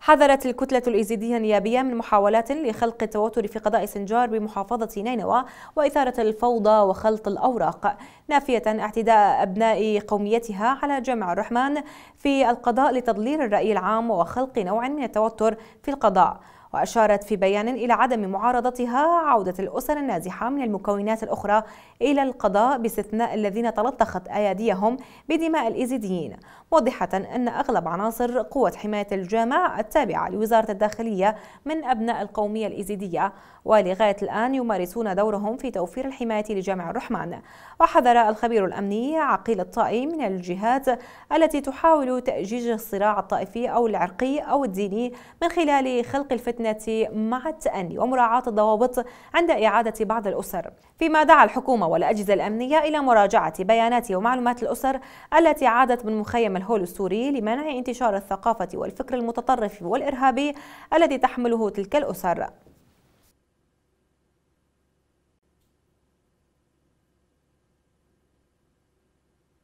حذرت الكتلة الإيزيدية النيابية من محاولات لخلق التوتر في قضاء سنجار بمحافظة نينوى وإثارة الفوضى وخلط الأوراق نافية اعتداء أبناء قوميتها على جامع الرحمن في القضاء لتضليل الرأي العام وخلق نوع من التوتر في القضاء وأشارت في بيان إلى عدم معارضتها عودة الأسر النازحة من المكونات الأخرى إلى القضاء باستثناء الذين تلطخت أياديهم بدماء الإيزيديين واضحة أن أغلب عناصر قوة حماية الجامع التابعة لوزارة الداخلية من أبناء القومية الإيزيدية ولغاية الآن يمارسون دورهم في توفير الحماية لجامع الرحمن وحذر الخبير الأمني عقيل الطائي من الجهات التي تحاول تأجيج الصراع الطائفي أو العرقي أو الديني من خلال خلق الفتنة الفتنة مع التأني ومراعاة الضوابط عند إعادة بعض الأسر فيما دعا الحكومة والأجهزة الأمنية إلى مراجعة بيانات ومعلومات الأسر التي عادت من مخيم الهول السوري لمنع انتشار الثقافة والفكر المتطرف والإرهابي الذي تحمله تلك الأسر